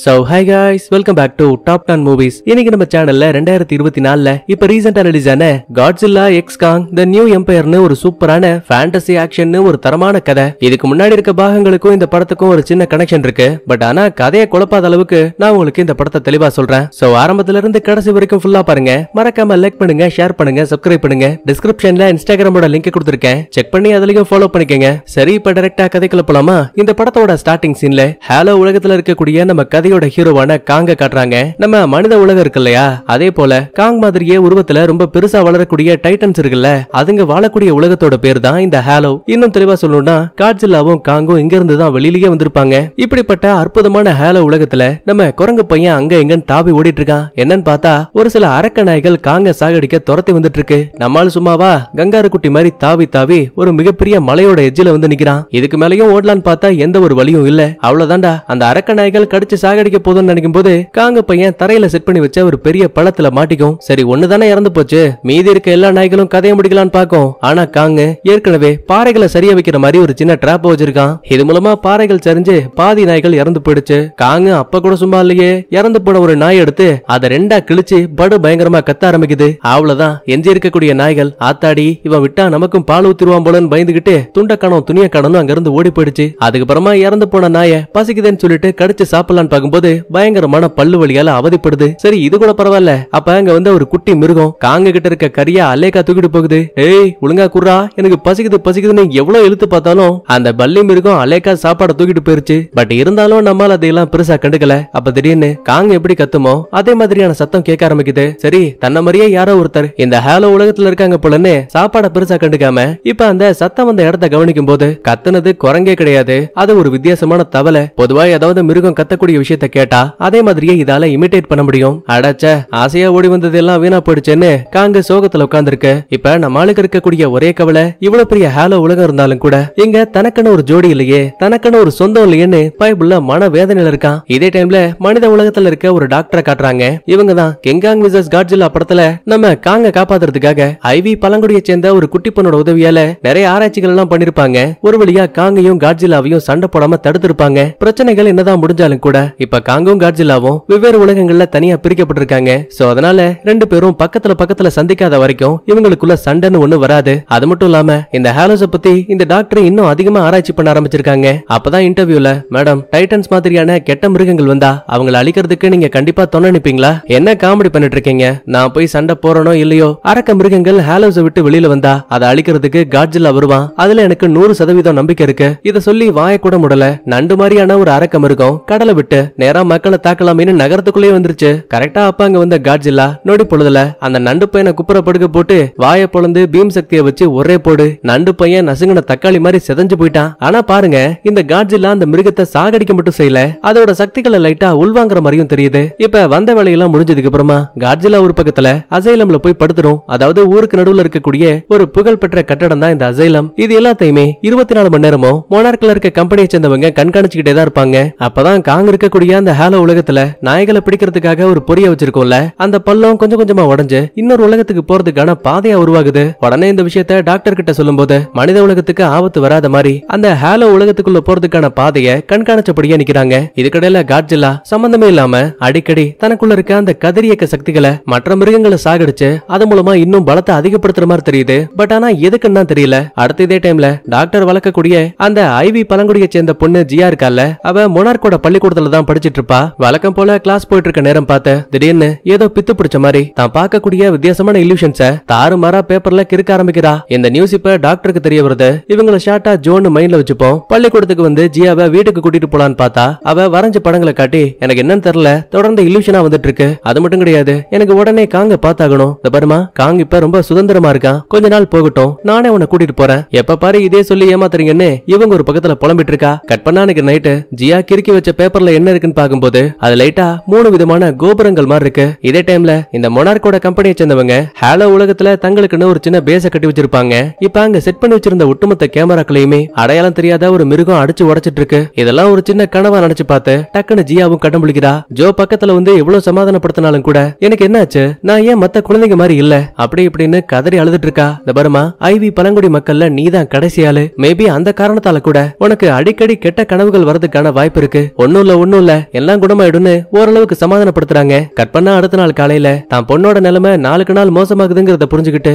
so hi guys welcome back to top ten movies இன்னைக்கு நம்ம சேனல்ல ரெண்டாயிரத்தி இருபத்தி நாலுல இப்ப ரீசெண்டா ரிலீஸ் ஆன காட்ஸில்லா எக்ஸ் காங் த நியூ எம்பையர்னு ஒரு சூப்பரான ஃபேண்டசி ஆக்ஷன் ஒரு தரமான கதை இதுக்கு முன்னாடி இருக்க பாகங்களுக்கும் இந்த படத்துக்கும் ஒரு சின்ன கனெக்ஷன் இருக்கு பட் ஆனா கதையை குழப்பாத அளவுக்கு நான் உங்களுக்கு இந்த படத்தை தெளிவா சொல்றேன் சோ ஆரம்பத்துல இருந்து கடைசி வரைக்கும் ஃபுல்லா பாருங்க மறக்காம லைக் பண்ணுங்க ஷேர் பண்ணுங்க சப்ஸ்கிரைப் பண்ணுங்க டிஸ்கிரிப்ஷன்ல இன்ஸ்டாகிராமோட லிங்க் கொடுத்துருக்கேன் செக் பண்ணி அதுலயும் ஃபாலோ பண்ணிக்கங்க சரி இப்ப டைரக்டா கதைக்குள்ள போலாமா இந்த படத்தோட ஸ்டார்டிங் சீன்ல ஹாலோ உலகத்துல இருக்கக்கூடிய நம்ம கதையோட ஹீரோவான காங்க காட்டுறாங்க நம்ம மனித உலகம் இருக்கு இல்லையா அதே போல காங் மாதிரியே உருவத்துல ரொம்ப பெருசா வளரக்கூடிய டைட்டன்ஸ் இருக்குல்ல அதுங்க வாழக்கூடிய உலகத்தோட பேர் தான் இந்த ஹாலோ இன்னும் தெளிவா சொல்லணும்னா காட்சில்லாவும் காங்கும் இங்க இருந்து தான் வெளியிலேயே வந்திருப்பாங்க இப்படிப்பட்ட அற்புதமான ஹாலோ உலகத்துல நம்ம குரங்கு பையன் அங்க எங்கன்னு தாவி ஓடிட்டு இருக்கான் என்னன்னு பார்த்தா ஒரு சில அரக்க நாய்கள் காங்க சாகடிக்க துரத்தி வந்துட்டு இருக்கு நம்மால சும்மாவா கங்காரு குட்டி மாதிரி தாவி தாவி ஒரு மிகப்பெரிய மலையோட எஜ்ஜில வந்து நிக்கிறான் இதுக்கு மேலயும் ஓடலான்னு பார்த்தா எந்த ஒரு வழியும் இல்ல அவ்வளவுதான்டா அந்த அரக்க நாய்கள் கடிச்சு டாக் அடிக்க போதும்னு நினைக்கும் போது காங்க பையன் தரையில செட் பண்ணி வச்ச ஒரு பெரிய பழத்துல மாட்டிக்கும் சரி ஒண்ணுதானே இறந்து போச்சு மீதி இருக்க எல்லா நாய்களும் கதையை முடிக்கலான்னு பாக்கும் ஆனா காங்க ஏற்கனவே பாறைகளை சரியா வைக்கிற மாதிரி ஒரு சின்ன டிராப் வச்சிருக்கான் இது மூலமா பாறைகள் சரிஞ்சு பாதி நாய்கள் இறந்து போயிடுச்சு காங்க அப்ப கூட சும்மா இல்லையே இறந்து போன ஒரு நாய் எடுத்து அதை ரெண்டா கிழிச்சு படு பயங்கரமா கத்த ஆரம்பிக்குது அவ்வளவுதான் எஞ்சி இருக்கக்கூடிய நாய்கள் ஆத்தாடி இவன் விட்டா நமக்கும் பால் ஊத்திருவான் போலன்னு பயந்துகிட்டு துண்டக்கணும் துணிய கடனும் அங்கிருந்து ஓடி போயிடுச்சு அதுக்கப்புறமா இறந்து போன நாயை பசிக்குதுன்னு சொல்லிட்டு கடிச்சு சாப்பிடலான்னு ஆகும்போது பயங்கரமான பல்லு வழியால அவதிப்படுது சரி இது கூட பரவாயில்ல அப்ப அங்க வந்து ஒரு குட்டி மிருகம் காங்க கிட்ட இருக்க கரியா அலேக்கா தூக்கிட்டு போகுது ஏய் ஒழுங்கா குர்ரா எனக்கு பசிக்குது பசிக்குதுன்னு எவ்வளவு இழுத்து பார்த்தாலும் அந்த பல்லி மிருகம் அலேக்கா சாப்பாடை தூக்கிட்டு போயிருச்சு பட் இருந்தாலும் நம்மால அதையெல்லாம் பெருசா கண்டுக்கல அப்ப திடீர்னு காங்க எப்படி கத்துமோ அதே மாதிரியான சத்தம் கேட்க ஆரம்பிக்குது சரி தன்னை மாதிரியே யாரோ ஒருத்தர் இந்த ஹேலோ உலகத்துல இருக்காங்க போலன்னு சாப்பாட பெருசா கண்டுக்காம இப்ப அந்த சத்தம் வந்த இடத்த கவனிக்கும் போது கத்துனது குரங்கே கிடையாது அது ஒரு வித்தியாசமான தவளை பொதுவா ஏதாவது மிருகம் கத்தக்கூடிய விஷயம் விஷயத்த கேட்டா அதே மாதிரியே இதால இமிடேட் பண்ண முடியும் அடச்ச ஆசையா ஓடி வந்தது எல்லாம் வீணா போயிடுச்சுன்னு காங்க சோகத்துல உட்காந்துருக்கு இப்ப நம்மளுக்கு இருக்கக்கூடிய ஒரே கவலை இவ்வளவு பெரிய ஹாலோ உலகம் இருந்தாலும் கூட இங்க தனக்குன்னு ஒரு ஜோடி இல்லையே தனக்குன்னு ஒரு சொந்தம் இல்லையேன்னு பைபிள்ல மன வேதனையில இருக்கான் இதே டைம்ல மனித உலகத்துல இருக்க ஒரு டாக்டரை காட்டுறாங்க இவங்க தான் கெங்காங் விசஸ் காட்ஜில்லா படத்துல நம்ம காங்க காப்பாத்துறதுக்காக ஐவி பழங்குடியை சேர்ந்த ஒரு குட்டி பொண்ணோட உதவியால நிறைய ஆராய்ச்சிகள் எல்லாம் பண்ணிருப்பாங்க ஒரு வழியா காங்கையும் காட்ஜிலாவையும் சண்டை போடாம தடுத்திருப்பாங்க பிரச்சனைகள் என்னதான் முடிஞ்சாலும் கூட இப்ப காங்கும் காட்ஜிலாவும் வெவ்வேறு உலகங்கள்ல தனியா பிரிக்கப்பட்டிருக்காங்க சோ அதனால ரெண்டு பேரும் பக்கத்துல பக்கத்துல சந்திக்காத வரைக்கும் இவங்களுக்குள்ள சண்டைன்னு ஒண்ணு வராது அது மட்டும் இல்லாம இந்த ஹாலோஸ பத்தி இந்த டாக்டர் இன்னும் அதிகமா ஆராய்ச்சி பண்ண ஆரம்பிச்சிருக்காங்க அப்பதான் இன்டர்வியூல மேடம் டைட்டன்ஸ் மாதிரியான கெட்ட மிருகங்கள் வந்தா அவங்களை அழிக்கிறதுக்கு நீங்க கண்டிப்பா தொண நிப்பீங்களா என்ன காமெடி பண்ணிட்டு இருக்கீங்க நான் போய் சண்டை போறனோ இல்லையோ அரக்க மிருகங்கள் ஹாலோஸ விட்டு வெளியில வந்தா அதை அழிக்கிறதுக்கு காட்ஜில்லா வருவான் அதுல எனக்கு நூறு சதவீதம் நம்பிக்கை இருக்கு இதை சொல்லி வாய கூட முடல நண்டு மாதிரியான ஒரு அரக்க மிருகம் கடலை விட்டு நேரா மக்களை தாக்கலாமேனு நகரத்துக்குள்ளே வந்துருச்சு கரெக்டா அப்ப அங்க வந்த காட்ஜில்லா நொடி பொழுதுல அந்த நண்டு பையனை குப்புற படுக்க போட்டு வாய பொழுந்து பீம் சக்தியை வச்சு ஒரே போடு நண்டு பையன் நசுங்கின தக்காளி மாதிரி செதஞ்சு போயிட்டான் ஆனா பாருங்க இந்த காட்ஜில்லா அந்த மிருகத்தை சாகடிக்க மட்டும் செய்யல அதோட சக்திகளை லைட்டா உள்வாங்குற மாதிரியும் தெரியுது இப்ப வந்த வேலையெல்லாம் முடிஞ்சதுக்கு அப்புறமா காட்ஜில்லா ஒரு பக்கத்துல அசைலம்ல போய் படுத்துரும் அதாவது ஊருக்கு நடுவுல இருக்கக்கூடிய ஒரு புகழ்பெற்ற கட்டடம் தான் இந்த அசைலம் இது எல்லாத்தையுமே இருபத்தி நாலு மணி நேரமும் மொனார்க்ல இருக்க கம்பெனியை சேர்ந்தவங்க கண்காணிச்சுக்கிட்டே தான் இருப்பாங்க அப்பதான் காங்க இருக்க இருக்கக்கூடிய அந்த ஹாலோ உலகத்துல நாய்களை பிடிக்கிறதுக்காக ஒரு பொரிய வச்சிருக்கோம்ல அந்த பள்ளம் கொஞ்சம் கொஞ்சமா உடஞ்சு இன்னொரு உலகத்துக்கு போறதுக்கான பாதையா உருவாகுது உடனே இந்த விஷயத்த டாக்டர் கிட்ட சொல்லும் போது மனித உலகத்துக்கு ஆபத்து வராத மாதிரி அந்த ஹேல உலகத்துக்குள்ள போறதுக்கான பாதைய கண்காணிச்சபடியே நிக்கிறாங்க இதுக்கடையில காட்ஜில்லா சம்பந்தமே இல்லாம அடிக்கடி தனக்குள்ள இருக்க அந்த கதிரியக்க சக்திகளை மற்ற மிருகங்களை சாகடிச்சு அது மூலமா இன்னும் பலத்தை அதிகப்படுத்துற மாதிரி தெரியுது பட் ஆனா எதுக்குன்னு தெரியல அடுத்த இதே டைம்ல டாக்டர் வளர்க்கக்கூடிய அந்த ஐவி பழங்குடியை சேர்ந்த பொண்ணு ஜியா இருக்கால அவ மொனார்கோட பள்ளிக்கூடத்துல தான் தான் படிச்சிட்டு இருப்பா வழக்கம் போல கிளாஸ் போயிட்டு இருக்க நேரம் பார்த்த திடீர்னு ஏதோ பித்து பிடிச்ச மாதிரி தான் பார்க்கக்கூடிய வித்தியாசமான தாறு மாறா பேப்பர்ல கிறுக்க ஆரம்பிக்கிறா இந்த நியூஸ் இப்ப டாக்டருக்கு தெரிய வருது இவங்கள ஷார்ட்டா ஜோன் மைண்ட்ல வச்சுப்போம் பள்ளிக்கூடத்துக்கு வந்து ஜியாவை வீட்டுக்கு கூட்டிட்டு போலான்னு பார்த்தா அவ வரைஞ்ச படங்களை காட்டி எனக்கு என்னன்னு தெரியல தொடர்ந்து இலியூஷனா வந்துட்டு இருக்கு அது மட்டும் கிடையாது எனக்கு உடனே காங்க பாத்தாகணும் இந்த பருமா காங்க இப்ப ரொம்ப சுதந்திரமா இருக்கான் கொஞ்ச நாள் போகட்டும் நானே உன்னை கூட்டிட்டு போறேன் எப்ப பாரு இதே சொல்லி ஏமாத்துறீங்கன்னு இவங்க ஒரு பக்கத்துல புலம்பிட்டு இருக்கா கட் பண்ணா நைட்டு ஜியா கிறுக்கி வச்ச பேப்பர்ல என்ன என்ன இருக்குன்னு பார்க்கும்போது அது லைட்டா மூணு விதமான கோபுரங்கள் மாதிரி இருக்கு இதே டைம்ல இந்த கம்பெனியை சேர்ந்தவங்க உலகத்துல தங்களுக்குன்னு ஒரு சின்ன பேச கட்டி வச்சிருப்பாங்க இப்ப அங்க செட் பண்ணி வச்சிருந்த ஒட்டுமொத்த கேமராக்களையுமே அடையாளம் தெரியாத ஒரு மிருகம் அடிச்சு இருக்கு இதெல்லாம் ஒரு சின்ன கனவா நினைச்சு பார்த்து டக்குன்னு ஜியாவும் ஜோ பக்கத்துல வந்து எவ்வளவு சமாதானப்படுத்தினாலும் கூட எனக்கு என்னாச்சு நான் ஏன் மத்த குழந்தைங்க மாதிரி இல்ல அப்படி இப்படின்னு கதறி அழுதுட்டு இருக்கா இந்த பருமா ஐவி பழங்குடி மக்கள்ல நீதான் தான் மேபி அந்த காரணத்தால கூட உனக்கு அடிக்கடி கெட்ட கனவுகள் வரதுக்கான வாய்ப்பு இருக்கு ஒன்னும் இல்ல ஒன்னும் ஒண்ணுமில்ல எல்லாம் குணமாயிடும்னு ஓரளவுக்கு சமாதானப்படுத்துறாங்க கட் பண்ணா அடுத்த நாள் காலையில தான் பொண்ணோட நிலைமை நாளுக்கு நாள் மோசமாகுதுங்கிறத புரிஞ்சுக்கிட்டு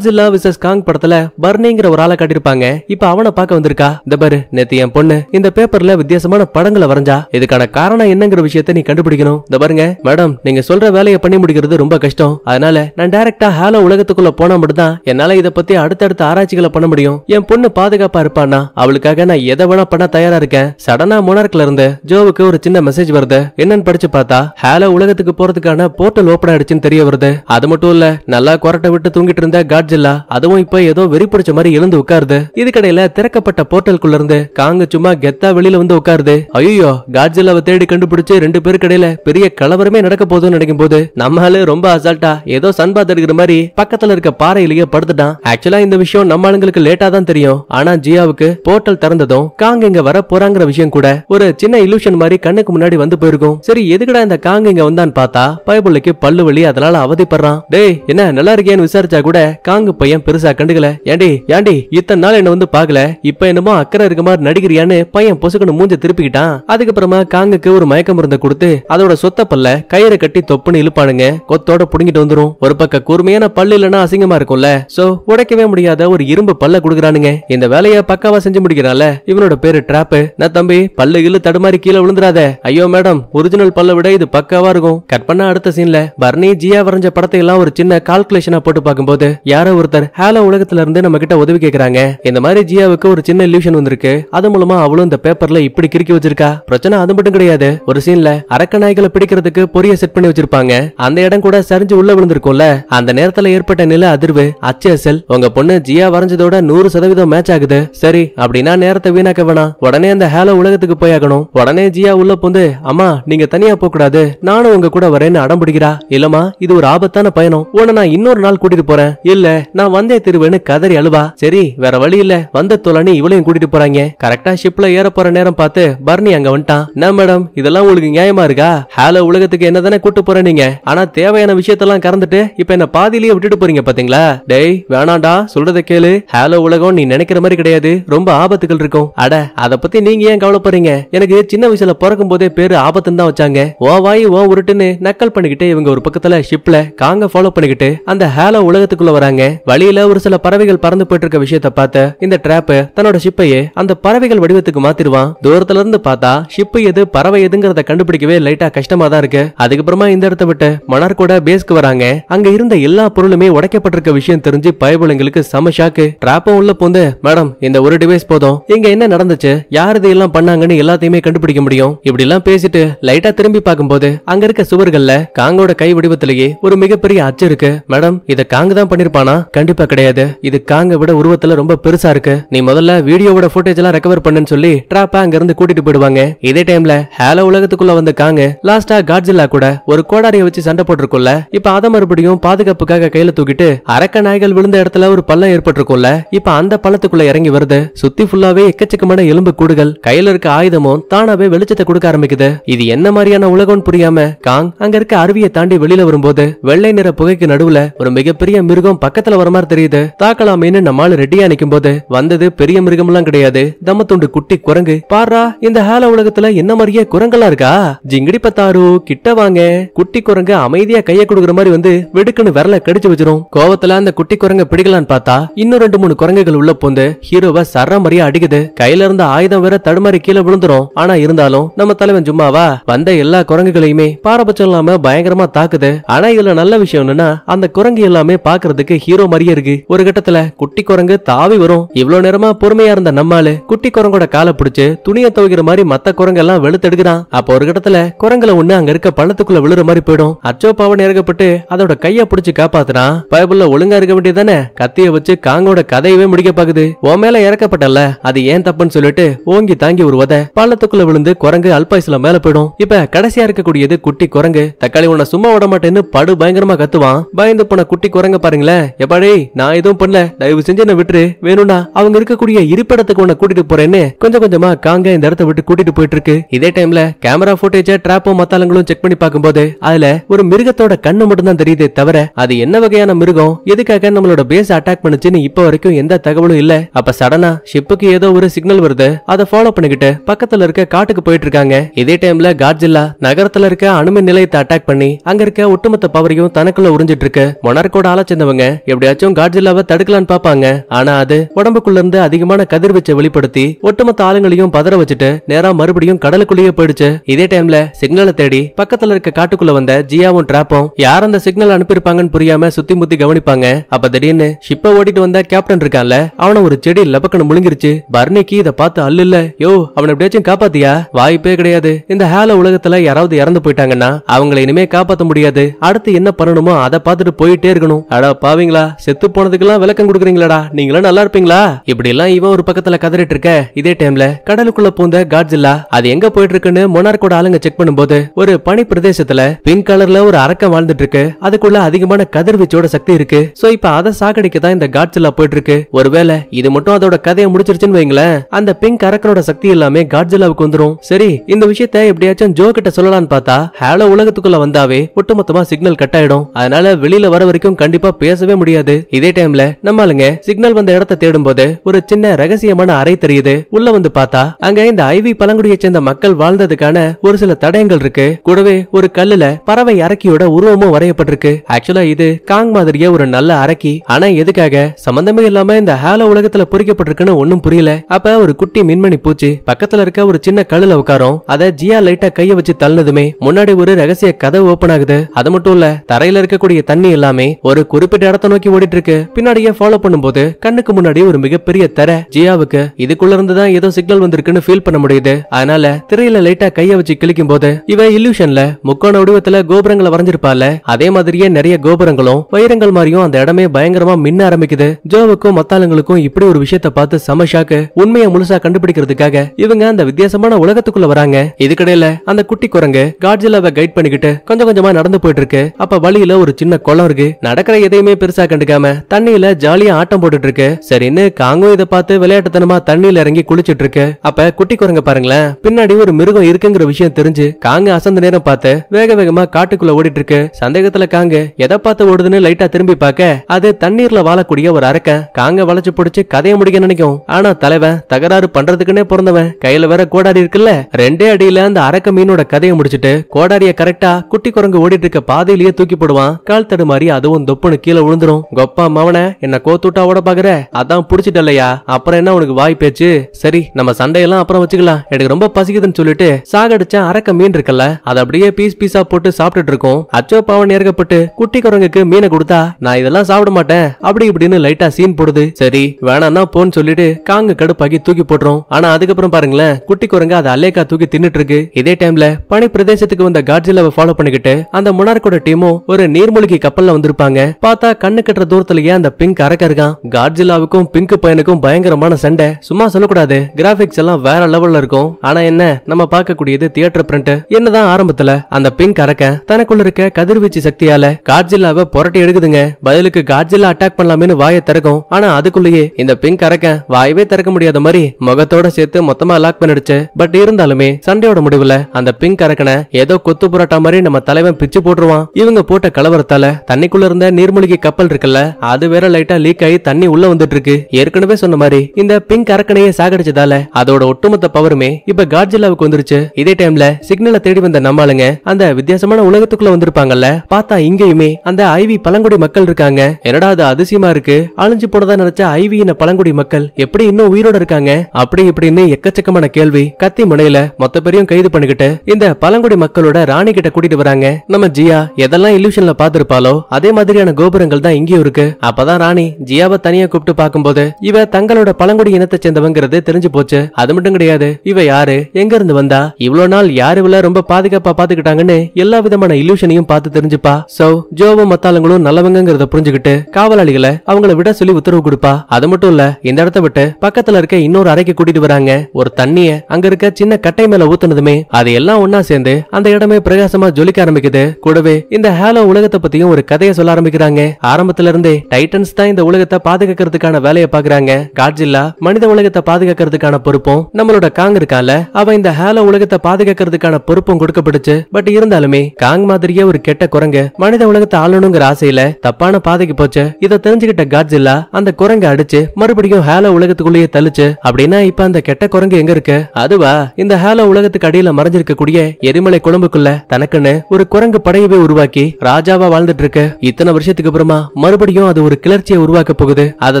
இல்லா விசஸ் காங் படத்துல பர்னிங்கிற ஒரு ஆளை காட்டிருப்பாங்க இப்ப அவனை பார்க்க வந்திருக்கா இந்த பாரு நேத்து என் பொண்ணு இந்த பேப்பர்ல வித்தியாசமான படங்களை வரைஞ்சா இதுக்கான காரணம் என்னங்கிற விஷயத்த நீ கண்டுபிடிக்கணும் இந்த பாருங்க மேடம் நீங்க சொல்ற வேலையை பண்ணி முடிக்கிறது ரொம்ப கஷ்டம் அதனால நான் டைரக்டா ஹாலோ உலகத்துக்குள்ள போனா மட்டும் என்னால இத பத்தி அடுத்தடுத்த ஆராய்ச்சிகளை பண்ண முடியும் என் பொண்ணு பாதுகாப்பா இருப்பானா அவளுக்காக நான் எதை வேணா பண்ண தயாரா இருக்கேன் சடனா மொனார்க்ல இருந்து ஜோவுக்கு ஒரு சின்ன என்ன மெசேஜ் வருது என்னன்னு படிச்சு பார்த்தா ஹேலோ உலகத்துக்கு போறதுக்கான போர்ட்டல் ஓபன் ஆயிடுச்சுன்னு தெரிய வருது அது மட்டும் இல்ல நல்லா கொரட்டை விட்டு தூங்கிட்டு இருந்த காட்ஜில்லா அதுவும் இப்ப ஏதோ வெறி பிடிச்ச மாதிரி எழுந்து உட்காருது இதுக்கடையில திறக்கப்பட்ட போர்ட்டலுக்குள்ள இருந்து காங்க சும்மா கெத்தா வெளியில வந்து உட்காருது ஐயோ காட்ஜில்லாவை தேடி கண்டுபிடிச்சு ரெண்டு பேரு கடையில பெரிய கலவரமே நடக்க போதும் நினைக்கும் போது நம்மால ரொம்ப அசால்ட்டா ஏதோ சன்பாத் எடுக்கிற மாதிரி பக்கத்துல இருக்க பாறையிலேயே படுத்துட்டான் ஆக்சுவலா இந்த விஷயம் நம்ம ஆளுங்களுக்கு லேட்டா தான் தெரியும் ஆனா ஜியாவுக்கு போர்ட்டல் திறந்ததும் காங்க இங்க வர போறாங்கிற விஷயம் கூட ஒரு சின்ன இலூஷன் மாதிரி கண்ணு கண்ணுக்கு முன்னாடி வந்து போயிருக்கும் சரி எதுக்குடா இந்த காங்க இங்க வந்தான்னு பார்த்தா பயபுள்ளைக்கு பல்லு வலி அதனால அவதிப்படுறான் டேய் என்ன நல்லா இருக்கியான்னு விசாரிச்சா கூட காங்கு பையன் பெருசா கண்டுக்கல ஏண்டி ஏண்டி இத்தனை நாள் என்ன வந்து பாக்கல இப்ப என்னமோ அக்கறை இருக்க மாதிரி நடிக்கிறியான்னு பையன் பொசுக்கணும் மூஞ்ச திருப்பிக்கிட்டான் அதுக்கப்புறமா காங்குக்கு ஒரு மயக்க மருந்து கொடுத்து அதோட சொத்த பல்ல கயிறை கட்டி தொப்புன்னு இழுப்பானுங்க கொத்தோட புடுங்கிட்டு வந்துரும் ஒரு பக்கம் கூர்மையான பல்லு இல்லன்னா அசிங்கமா இருக்கும்ல சோ உடைக்கவே முடியாத ஒரு இரும்பு பல்ல குடுக்குறானுங்க இந்த வேலையை பக்காவா செஞ்சு முடிக்கிறான்ல இவனோட பேரு டிராப்பு நான் தம்பி பல்லு இல்லு தடுமாறி கீழே விழுந்துடாத ஐயோ மேடம் ஒரிஜினல் பல்ல விட இது பக்காவா இருக்கும் கட் பண்ண அடுத்த சீன்ல பர்னி ஜியா வரைஞ்ச படத்தை எல்லாம் ஒரு சின்ன கால்குலேஷனா போட்டு பார்க்கும்போது யாரோ ஒருத்தர் ஹேலோ உலகத்துல இருந்து நம்ம கிட்ட உதவி கேக்குறாங்க இந்த மாதிரி ஜியாவுக்கு ஒரு சின்ன லியூஷன் வந்திருக்கு அது மூலமா அவளும் இந்த பேப்பர்ல இப்படி கிறுக்கி வச்சிருக்கா பிரச்சனை அது மட்டும் கிடையாது ஒரு சீன்ல அரக்க நாய்களை பிடிக்கிறதுக்கு பொரிய செட் பண்ணி வச்சிருப்பாங்க அந்த இடம் கூட சரிஞ்சு உள்ள விழுந்திருக்கும்ல அந்த நேரத்துல ஏற்பட்ட நில அதிர்வு அச்சல் உங்க பொண்ணு ஜியா வரைஞ்சதோட நூறு சதவீதம் மேட்ச் ஆகுது சரி அப்படின்னா நேரத்தை வீணாக்க வேணாம் உடனே அந்த ஹேலோ உலகத்துக்கு போயாகணும் உடனே ஜியா உள்ள உள்ள அம்மா நீங்க தனியா போக கூடாது நானும் உங்க கூட வரேன்னு அடம்பிடிக்கிறா இல்லமா இல்லம்மா இது ஒரு ஆபத்தான பயணம் உன நான் இன்னொரு நாள் கூட்டிட்டு போறேன் இல்ல நான் வந்தே திருவேன்னு கதறி அழுவா சரி வேற வழி இல்ல வந்த தோழனி இவளையும் கூட்டிட்டு போறாங்க கரெக்டா ஷிப்ல ஏற போற நேரம் பார்த்து பர்னி அங்க வந்துட்டான் நான் மேடம் இதெல்லாம் உங்களுக்கு நியாயமா இருக்கா ஹாலோ உலகத்துக்கு என்னதானே கூட்டு போற நீங்க ஆனா தேவையான விஷயத்தெல்லாம் கறந்துட்டு இப்ப என்ன பாதியிலேயே விட்டுட்டு போறீங்க பாத்தீங்களா டேய் வேணாண்டா சொல்றத கேளு ஹாலோ உலகம் நீ நினைக்கிற மாதிரி கிடையாது ரொம்ப ஆபத்துகள் இருக்கும் அட அத பத்தி நீங்க ஏன் கவலைப்படுறீங்க எனக்கு சின்ன வயசுல பிறக்கும் பார்க்கும் போதே பேரு ஆபத்துன்னு தான் வச்சாங்க ஓ வாய் ஓ உருட்டுன்னு நக்கல் பண்ணிக்கிட்டு இவங்க ஒரு பக்கத்துல ஷிப்ல காங்க ஃபாலோ பண்ணிக்கிட்டு அந்த ஹேலோ உலகத்துக்குள்ள வராங்க வழியில ஒரு சில பறவைகள் பறந்து போயிட்டு இருக்க விஷயத்த பார்த்து இந்த டிராப் தன்னோட ஷிப்பையே அந்த பறவைகள் வடிவத்துக்கு மாத்திருவான் தூரத்துல இருந்து பார்த்தா ஷிப் எது பறவை எதுங்கிறத கண்டுபிடிக்கவே லைட்டா கஷ்டமா தான் இருக்கு அதுக்கப்புறமா இந்த இடத்த விட்டு மணர் கூட பேஸ்க்கு வராங்க அங்க இருந்த எல்லா பொருளுமே உடைக்கப்பட்டிருக்க விஷயம் தெரிஞ்சு பயபுலங்களுக்கு சம ஷாக்கு டிராப்பும் உள்ள போந்து மேடம் இந்த ஒரு டிவைஸ் போதும் இங்க என்ன நடந்துச்சு யார் இதெல்லாம் பண்ணாங்கன்னு எல்லாத்தையுமே கண்டுபிடிக்க முடியும் இப்படிலாம் பேசிட்டு லைட்டா திரும்பி பார்க்கும்போது அங்க இருக்க சுவர்கள்ல காங்கோட கை வடிவத்திலேயே ஒரு மிகப்பெரிய அச்சு இருக்கு மேடம் இத காங்க தான் பண்ணிருப்பானா கண்டிப்பா கிடையாது இது காங்க விட உருவத்துல ரொம்ப பெருசா இருக்கு நீ முதல்ல வீடியோவோட ஃபுட்டேஜ் எல்லாம் ரெக்கவர் பண்ணு சொல்லி டிராப்பா அங்க இருந்து கூட்டிட்டு போயிடுவாங்க இதே டைம்ல ஹேல உலகத்துக்குள்ள வந்த காங்க லாஸ்டா காட்ஜில்லா கூட ஒரு கோடாரிய வச்சு சண்டை போட்டிருக்கும்ல இப்ப அத மறுபடியும் பாதுகாப்புக்காக கையில தூக்கிட்டு அரக்க நாய்கள் விழுந்த இடத்துல ஒரு பள்ளம் ஏற்பட்டிருக்கும்ல இப்ப அந்த பள்ளத்துக்குள்ள இறங்கி வருது சுத்தி ஃபுல்லாவே எக்கச்சக்கமான எலும்பு கூடுகள் கையில இருக்க ஆயுதமும் தானாவே வெளிச்சத்தை கொடுக்க நடக்க ஆரம்பிக்குது இது என்ன மாதிரியான உலகம் புரியாம காங் அங்க இருக்க அருவியை தாண்டி வெளியில வரும்போது வெள்ளை நிற புகைக்கு நடுவுல ஒரு மிகப்பெரிய மிருகம் பக்கத்துல வர மாதிரி தெரியுது தாக்கலாமேன்னு நம்மால ரெடியா நிக்கும் போது வந்தது பெரிய மிருகம் எல்லாம் கிடையாது தம்மத்துண்டு குட்டி குரங்கு பாரா இந்த ஹேல உலகத்துல என்ன மாதிரியே குரங்கெல்லாம் இருக்கா ஜிங்கிடி பத்தாரு கிட்ட வாங்க குட்டி குரங்கு அமைதியா கைய கொடுக்குற மாதிரி வந்து வெடுக்குன்னு விரல கடிச்சு வச்சிரும் கோவத்துல அந்த குட்டி குரங்க பிடிக்கலான்னு பார்த்தா இன்னும் ரெண்டு மூணு குரங்குகள் உள்ள போந்து ஹீரோவை சர மாதிரியா அடிக்குது கையில இருந்த ஆயுதம் வேற தடுமாறி கீழே விழுந்துரும் ஆனா இருந்தாலும் நம்ம தலைவன் சும்மாவா வந்த எல்லா குரங்குகளையுமே பாரபட்சம் இல்லாம பயங்கரமா தாக்குது ஆனா இதுல நல்ல விஷயம் என்னன்னா அந்த குரங்கு எல்லாமே பாக்குறதுக்கு ஹீரோ மாதிரியே இருக்கு ஒரு கட்டத்துல குட்டி குரங்கு தாவி வரும் இவ்வளவு நேரமா பொறுமையா இருந்த நம்மாலு குட்டி குரங்கோட காலை பிடிச்சு துணியை துவைக்கிற மாதிரி மத்த குரங்கு எல்லாம் வெளுத்தெடுக்கிறான் அப்போ ஒரு கட்டத்துல குரங்குல ஒண்ணு அங்க இருக்க பள்ளத்துக்குள்ள விழுற மாதிரி போயிடும் அச்சோ பாவன் இறக்கப்பட்டு அதோட கைய பிடிச்சு காப்பாத்துறான் பயபுல்ல ஒழுங்கா இருக்க வேண்டியதானே கத்திய வச்சு காங்கோட கதையவே முடிக்க பாக்குது உன் மேல இறக்கப்பட்டல அது ஏன் தப்புன்னு சொல்லிட்டு ஓங்கி தாங்கி ஒரு உத பள்ளத்துக்குள்ள விழுந்து குரங்கு அல்பாயுசுல மேல போயிடும் இப்ப கடைசியா இருக்கக்கூடியது குட்டி குரங்கு தக்காளி உன்னை சும்மா விட மாட்டேன்னு படு பயங்கரமா கத்துவான் பயந்து போன குட்டி குரங்க பாருங்களேன் எப்பாடே நான் எதுவும் பண்ணல தயவு செஞ்சு என்ன விட்டுரு வேணும்னா அவங்க இருக்கக்கூடிய இருப்பிடத்துக்கு உன்ன கூட்டிட்டு போறேன்னு கொஞ்சம் கொஞ்சமா காங்க இந்த இடத்த விட்டு கூட்டிட்டு போயிட்டு இருக்கு இதே டைம்ல கேமரா ஃபுட்டேஜ டிராப்பும் மத்தாலங்களும் செக் பண்ணி போது அதுல ஒரு மிருகத்தோட கண்ணு மட்டும் தான் தெரியுதே தவிர அது என்ன வகையான மிருகம் எதுக்காக நம்மளோட பேஸ் அட்டாக் பண்ணுச்சுன்னு இப்ப வரைக்கும் எந்த தகவலும் இல்ல அப்ப சடனா ஷிப்புக்கு ஏதோ ஒரு சிக்னல் வருது அதை ஃபாலோ பண்ணிக்கிட்டு பக்கத்துல இருக்க காட்டுக்கு போயிட்டு இருக்காங்க இதே டைம்ல காட்ஜில்லா நகரத்துல இருக்க அணுமின் நிலையத்தை அட்டாக் பண்ணி அங்க இருக்க ஒட்டுமொத்த பவரையும் தனக்குள்ள உறிஞ்சிட்டு இருக்கு மொனார்கோட ஆலோசிந்தவங்க எப்படியாச்சும் காட்ஜில்லாவை தடுக்கலான்னு பாப்பாங்க ஆனா அது உடம்புக்குள்ள இருந்து அதிகமான கதிர்வீச்சை வெளிப்படுத்தி ஒட்டுமொத்த ஆளுங்களையும் பதற வச்சுட்டு நேரா மறுபடியும் கடலுக்குள்ளேயே போயிடுச்சு இதே டைம்ல சிக்னலை தேடி பக்கத்துல இருக்க காட்டுக்குள்ள வந்த ஜியாவும் டிராப்பும் யார் அந்த சிக்னல் அனுப்பியிருப்பாங்கன்னு புரியாம சுத்தி முத்தி கவனிப்பாங்க அப்ப திடீர்னு ஷிப்பை ஓடிட்டு வந்த கேப்டன் இருக்கான்ல அவன ஒரு செடி லபக்கன்னு முழுங்கிருச்சு பர்னிக்கு இதை பார்த்து அல்ல யோ அவனை எப்படியாச்சும் காப்பாத்தியா வாய்ப்பே கிடையாது கிடையாது இந்த ஹேல உலகத்துல யாராவது இறந்து போயிட்டாங்கன்னா அவங்களை இனிமே காப்பாத்த முடியாது அடுத்து என்ன பண்ணணுமோ அதை பார்த்துட்டு போயிட்டே இருக்கணும் அடா பாவீங்களா செத்து போனதுக்கெல்லாம் விளக்கம் கொடுக்குறீங்களாடா நீங்களும் நல்லா இருப்பீங்களா இப்படி எல்லாம் இவன் ஒரு பக்கத்துல கதறிட்டு இருக்க இதே டைம்ல கடலுக்குள்ள பூந்த காட்ஜில்லா அது எங்க போயிட்டு இருக்குன்னு மொனார்கோட ஆளுங்க செக் பண்ணும்போது ஒரு பனி பிரதேசத்துல பிங்க் கலர்ல ஒரு அரக்கம் வாழ்ந்துட்டு இருக்கு அதுக்குள்ள அதிகமான கதிர்வீச்சோட சக்தி இருக்கு சோ இப்ப அதை சாகடிக்க தான் இந்த காட்ஜில்லா போயிட்டு இருக்கு ஒருவேளை இது மட்டும் அதோட கதையை முடிச்சிருச்சுன்னு வைங்களேன் அந்த பிங்க் அரக்கனோட சக்தி எல்லாமே காட்ஜில்லாவுக்கு வந்துடும் சரி இந்த விஷயத்தை எப்படியாச்சும் ஜோ கிட்ட சொல்லலாம்னு பார்த்தா ஹேலோ உலகத்துக்குள்ள வந்தாவே ஒட்டுமொத்தமா சிக்னல் கட் ஆயிடும் அதனால வெளியில வர வரைக்கும் கண்டிப்பா பேசவே முடியாது இதே டைம்ல நம்ம ஆளுங்க சிக்னல் வந்த இடத்தை தேடும் போது ஒரு சின்ன ரகசியமான அறை தெரியுது உள்ள வந்து பார்த்தா அங்க இந்த ஐவி பழங்குடியை சேர்ந்த மக்கள் வாழ்ந்ததுக்கான ஒரு சில தடயங்கள் இருக்கு கூடவே ஒரு கல்லுல பறவை அரக்கியோட உருவமும் வரையப்பட்டிருக்கு ஆக்சுவலா இது காங் மாதிரியே ஒரு நல்ல அரக்கி ஆனா எதுக்காக சம்பந்தமே இல்லாம இந்த ஹேலோ உலகத்துல பொறிக்கப்பட்டிருக்குன்னு ஒன்னும் புரியல அப்ப ஒரு குட்டி மின்மணி பூச்சி பக்கத்துல இருக்க ஒரு சின்ன கல்லுல உட்காரும் வரும் அதை ஜியா லைட்டா கைய வச்சு தள்ளுதுமே முன்னாடி ஒரு ரகசிய கதை ஓபன் ஆகுது அது மட்டும் இல்ல தரையில இருக்கக்கூடிய தண்ணி எல்லாமே ஒரு குறிப்பிட்ட இடத்தை நோக்கி ஓடிட்டு இருக்கு பின்னாடியே ஃபாலோ பண்ணும்போது கண்ணுக்கு முன்னாடி ஒரு மிகப்பெரிய தர ஜியாவுக்கு இதுக்குள்ள இருந்து தான் ஏதோ சிக்னல் வந்திருக்குன்னு ஃபீல் பண்ண முடியுது அதனால திரையில லைட்டா கைய வச்சு கிளிக்கும் போது இவ இல்யூஷன்ல முக்கோண உருவத்துல கோபுரங்களை வரைஞ்சிருப்பால அதே மாதிரியே நிறைய கோபுரங்களும் வைரங்கள் மாதிரியும் அந்த இடமே பயங்கரமா மின்ன ஆரம்பிக்குது ஜோவுக்கும் மத்தாளுங்களுக்கும் இப்படி ஒரு விஷயத்தை பார்த்து சம ஷாக்கு உண்மையை முழுசா கண்டுபிடிக்கிறதுக்காக இவங்க அந்த வித்தியாசமான உலகத்துக்குள்ள வராங்க வராங்க இதுக்கடையில அந்த குட்டி குரங்கு காட்ஜிலாவை கைட் பண்ணிக்கிட்டு கொஞ்சம் கொஞ்சமா நடந்து போயிட்டு இருக்கு அப்ப வழியில ஒரு சின்ன குளம் இருக்கு நடக்கிற எதையுமே பெருசா கண்டுக்காம தண்ணியில ஜாலியா ஆட்டம் போட்டுட்டு இருக்கு சரின்னு காங்கோ இதை பார்த்து விளையாட்டுத்தனமா தண்ணியில இறங்கி குளிச்சிட்டு இருக்கு அப்ப குட்டி குரங்க பாருங்களேன் பின்னாடி ஒரு மிருகம் இருக்குங்கிற விஷயம் தெரிஞ்சு காங்க அசந்த நேரம் பார்த்து வேக வேகமா காட்டுக்குள்ள ஓடிட்டு இருக்கு சந்தேகத்துல காங்க எதை பார்த்து ஓடுதுன்னு லைட்டா திரும்பி பார்க்க அது தண்ணீர்ல வாழக்கூடிய ஒரு அரக்க காங்க வளைச்சு பிடிச்சு கதையை முடிக்க நினைக்கும் ஆனா தலைவன் தகராறு பண்றதுக்குன்னே பிறந்தவன் கையில வேற கோடாடி இருக்குல்ல ரெண்டு ரெண்டே அடியில அந்த அரக்க மீனோட கதையை முடிச்சிட்டு கோடாரிய கரெக்டா குட்டி குரங்கு ஓடிட்டு இருக்க பாதையிலேயே தூக்கி போடுவான் கால் தடுமாறி அதுவும் தொப்புன்னு கீழே விழுந்துரும் கொப்பா மவன என்ன கோத்துட்டா ஓட பாக்குற அதான் புடிச்சிட்டல்லையா அப்புறம் என்ன உனக்கு வாய் பேச்சு சரி நம்ம சண்டையெல்லாம் அப்புறம் வச்சுக்கலாம் எனக்கு ரொம்ப பசிக்குதுன்னு சொல்லிட்டு சாகடிச்சா அரக்க மீன் இருக்குல்ல அத அப்படியே பீஸ் பீஸா போட்டு சாப்பிட்டுட்டு இருக்கோம் அச்சோ பாவன் ஏற்கப்பட்டு குட்டி குரங்குக்கு மீனை கொடுத்தா நான் இதெல்லாம் சாப்பிட மாட்டேன் அப்படி இப்படின்னு லைட்டா சீன் போடுது சரி வேணாம்னா போன்னு சொல்லிட்டு காங்கு கடுப்பாக்கி தூக்கி போட்டுரும் ஆனா அதுக்கப்புறம் பாருங்களேன் குட்டி குரங்கு அதை அல்லேக்கா தூக்கி இருக்கு தின்னுட்டு இருக்கு இதே டைம்ல பனி பிரதேசத்துக்கு வந்த காட்ஜிலாவை ஃபாலோ பண்ணிக்கிட்டு அந்த முனார்க்கோட டீமும் ஒரு நீர்மூழ்கி கப்பல்ல வந்திருப்பாங்க பார்த்தா கண்ணு கட்டுற தூரத்திலேயே அந்த பிங்க் அரக்க இருக்கான் காட்ஜிலாவுக்கும் பிங்க் பையனுக்கும் பயங்கரமான சண்டை சும்மா சொல்லக்கூடாது கிராபிக்ஸ் எல்லாம் வேற லெவல்ல இருக்கும் ஆனா என்ன நம்ம பார்க்கக்கூடியது தியேட்டர் பிரிண்ட் என்னதான் ஆரம்பத்துல அந்த பிங்க் அரக்க தனக்குள்ள இருக்க கதிர்வீச்சு சக்தியால காட்ஜிலாவை புரட்டி எடுக்குதுங்க பதிலுக்கு காட்ஜிலா அட்டாக் பண்ணலாமேனு வாயை திறக்கும் ஆனா அதுக்குள்ளேயே இந்த பிங்க் அரக்க வாயவே திறக்க முடியாத மாதிரி முகத்தோட சேர்த்து மொத்தமா லாக் பண்ணிடுச்சு பட் இருந்தாலுமே சண்டையோட முடிவுல அந்த பிங்க் அரக்கனை ஏதோ கொத்து புரட்டா மாதிரி நம்ம தலைவன் பிச்சு போட்டுருவான் இவங்க போட்ட கலவரத்தால தண்ணிக்குள்ள இருந்த நீர்மூழ்கி கப்பல் இருக்குல்ல அது வேற லைட்டா லீக் ஆகி தண்ணி உள்ள வந்துட்டு இருக்கு ஏற்கனவே சொன்ன மாதிரி இந்த பிங்க் அரக்கனையே சாகடிச்சதால அதோட ஒட்டுமொத்த பவருமே இப்ப கார்ஜிலாவுக்கு வந்துருச்சு இதே டைம்ல சிக்னலை தேடி வந்த நம்மளுங்க அந்த வித்தியாசமான உலகத்துக்குள்ள வந்திருப்பாங்கல்ல பார்த்தா இங்கேயுமே அந்த ஐவி பழங்குடி மக்கள் இருக்காங்க என்னடா அது அதிசயமா இருக்கு அழிஞ்சு போனதா நினைச்ச ஐவியின பழங்குடி மக்கள் எப்படி இன்னும் உயிரோட இருக்காங்க அப்படி இப்படின்னு எக்கச்சக்கமான கேள்வி கத்தி முனையில மொத்த பேரையும் கைது பண்ணிக்கிட்டு இந்த பழங்குடி மக்களோட ராணி கிட்ட கூட்டிட்டு வராங்க நம்ம ஜியா எதெல்லாம் இல்யூஷன்ல பாத்திருப்பாலோ அதே மாதிரியான கோபுரங்கள் தான் இங்கேயும் இருக்கு அப்பதான் ராணி ஜியாவை தனியா கூப்பிட்டு பார்க்கும்போது இவ தங்களோட பழங்குடி இனத்தை சேர்ந்தவங்கிறது தெரிஞ்சு போச்சு அது மட்டும் கிடையாது இவ யாரு எங்க இருந்து வந்தா இவ்வளவு நாள் யாரு இவள ரொம்ப பாதுகாப்பா பாத்துக்கிட்டாங்கன்னு எல்லா விதமான இல்யூஷனையும் பார்த்து தெரிஞ்சுப்பா சோ ஜோவும் மத்தாளங்களும் நல்லவங்கிறத புரிஞ்சுக்கிட்டு காவலாளிகளை அவங்கள விட சொல்லி உத்தரவு கொடுப்பா அது மட்டும் இல்ல இந்த இடத்த விட்டு பக்கத்துல இருக்க இன்னொரு அறைக்கு கூட்டிட்டு வராங்க ஒரு தண்ணிய அங்க இருக்க சின்ன கட்டை மேல ஊத்துனதுமே அது எல்லாம் ஒன்னா சேர்ந்து அந்த இடமே பிரகாசமா ஜொலிக்க ஆரம்பிக்குது கூடவே இந்த ஹேலோ உலகத்தை பத்தியும் ஒரு கதையை சொல்ல ஆரம்பிக்கிறாங்க ஆரம்பத்துல இருந்தே டைட்டன்ஸ் தான் இந்த உலகத்தை பாதுகாக்கிறதுக்கான வேலையை பாக்குறாங்க காட்ஜில்லா மனித உலகத்தை பாதுகாக்கிறதுக்கான பொறுப்பும் நம்மளோட காங் இருக்கால அவ இந்த ஹேலோ உலகத்தை பாதுகாக்கிறதுக்கான பொறுப்பும் கொடுக்கப்பட்டுச்சு பட் இருந்தாலுமே காங் மாதிரியே ஒரு கெட்ட குரங்கு மனித உலகத்தை ஆளணுங்கிற ஆசையில தப்பான பாதைக்கு போச்சு இதை தெரிஞ்சுக்கிட்ட காட்ஜில்லா அந்த குரங்கை அடிச்சு மறுபடியும் ஹேலோ உலகத்துக்குள்ளேயே தள்ளிச்சு அப்படின்னா இப்ப அந்த கெட்ட குரங்கு எங்க இருக்கு அதுவா இந்த ஹாலோ உலகத்துக்கு அடியில மறைஞ்சிருக்கக்கூடிய எரிமலை குழம்புக்குள்ள தனக்குன்னு ஒரு குரங்கு படையவே உருவாக்கி ராஜாவா வாழ்ந்துட்டு இருக்க இத்தனை வருஷத்துக்கு அப்புறமா மறுபடியும் அது ஒரு கிளர்ச்சியை உருவாக்க போகுது அதை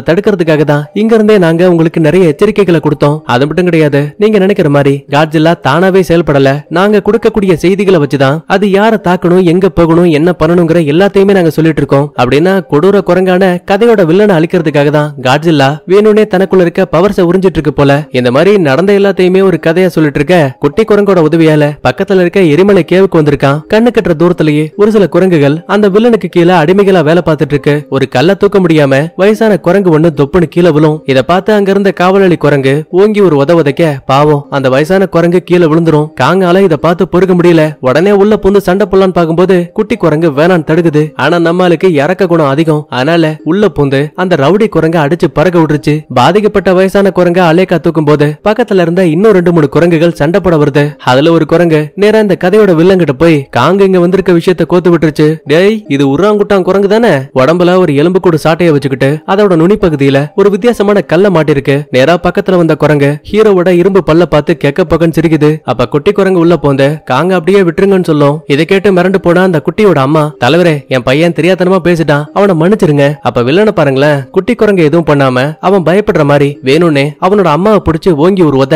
தடுக்கிறதுக்காக தான் இங்க இருந்தே நாங்க உங்களுக்கு நிறைய எச்சரிக்கைகளை கொடுத்தோம் அது மட்டும் கிடையாது நீங்க நினைக்கிற மாதிரி காட்ஜில்லா தானாவே செயல்படல நாங்க கொடுக்கக்கூடிய செய்திகளை வச்சுதான் அது யார தாக்கணும் எங்க போகணும் என்ன பண்ணணுங்கிற எல்லாத்தையுமே நாங்க சொல்லிட்டு இருக்கோம் அப்படின்னா கொடூர குரங்கான கதையோட வில்லனை அழிக்கிறதுக்காக தான் காட்ஜில்லா வேணும்னே தனக்குள்ள இருக்க பவர்ஸை உறிஞ்சிட்டு இருக்கு போல இந்த மாதிரி நடந்த எல்லாத்தையுமே ஒரு கதையா சொல்லிட்டு இருக்க குட்டி குரங்கோட உதவியால பக்கத்துல இருக்க எரிமலை கேவுக்கு வந்திருக்கான் கண்ணு கட்டுற தூரத்திலேயே ஒரு சில குரங்குகள் அந்த வில்லனுக்கு கீழே அடிமைகளா வேலை பார்த்துட்டு இருக்கு ஒரு கல்ல தூக்க முடியாம வயசான குரங்கு ஒண்ணு தொப்புனு கீழே விழும் இத பார்த்து அங்க இருந்த காவலாளி குரங்கு ஓங்கி ஒரு உத உதைக்க பாவம் அந்த வயசான குரங்கு கீழே விழுந்துரும் காங்கால இத பார்த்து பொறுக்க முடியல உடனே உள்ள புந்து சண்டை போடலான்னு பாக்கும்போது குட்டி குரங்கு வேணான்னு தடுக்குது ஆனா நம்மளுக்கு இறக்க குணம் அதிகம் அதனால உள்ள பூந்து அந்த ரவுடி குரங்க அடிச்சு பறக்க விட்டுருச்சு பாதிக்கப்பட்ட வயசான குரங்க அலேக்கா தூக்கும் போது பக்கத்துல இருந்த இன்னும் ரெண்டு மூணு குரங்குகள் சண்டை சண்டை போட வருது அதுல ஒரு குரங்கு நேரா இந்த கதையோட வில்லங்கிட்ட போய் காங்க இங்க வந்திருக்க விஷயத்த கோத்து விட்டுருச்சு டேய் இது உருவாங்குட்டான் குரங்கு தானே உடம்புல ஒரு எலும்பு கூடு சாட்டைய வச்சுக்கிட்டு அதோட நுனி பகுதியில ஒரு வித்தியாசமான கல்ல மாட்டிருக்கு நேரா பக்கத்துல வந்த குரங்கு ஹீரோவோட இரும்பு பல்ல பார்த்து கெக்க பக்கம் சிரிக்குது அப்ப குட்டி குரங்கு உள்ள போந்த காங்க அப்படியே விட்டுருங்கன்னு சொல்லும் இதை கேட்டு மிரண்டு போனா அந்த குட்டியோட அம்மா தலைவரே என் பையன் தெரியாதனமா பேசிட்டான் அவனை மன்னிச்சிருங்க அப்ப வில்லனை பாருங்களேன் குட்டி குரங்கு எதுவும் பண்ணாம அவன் பயப்படுற மாதிரி வேணும்னே அவனோட அம்மாவை பிடிச்சு ஓங்கி ஒரு உத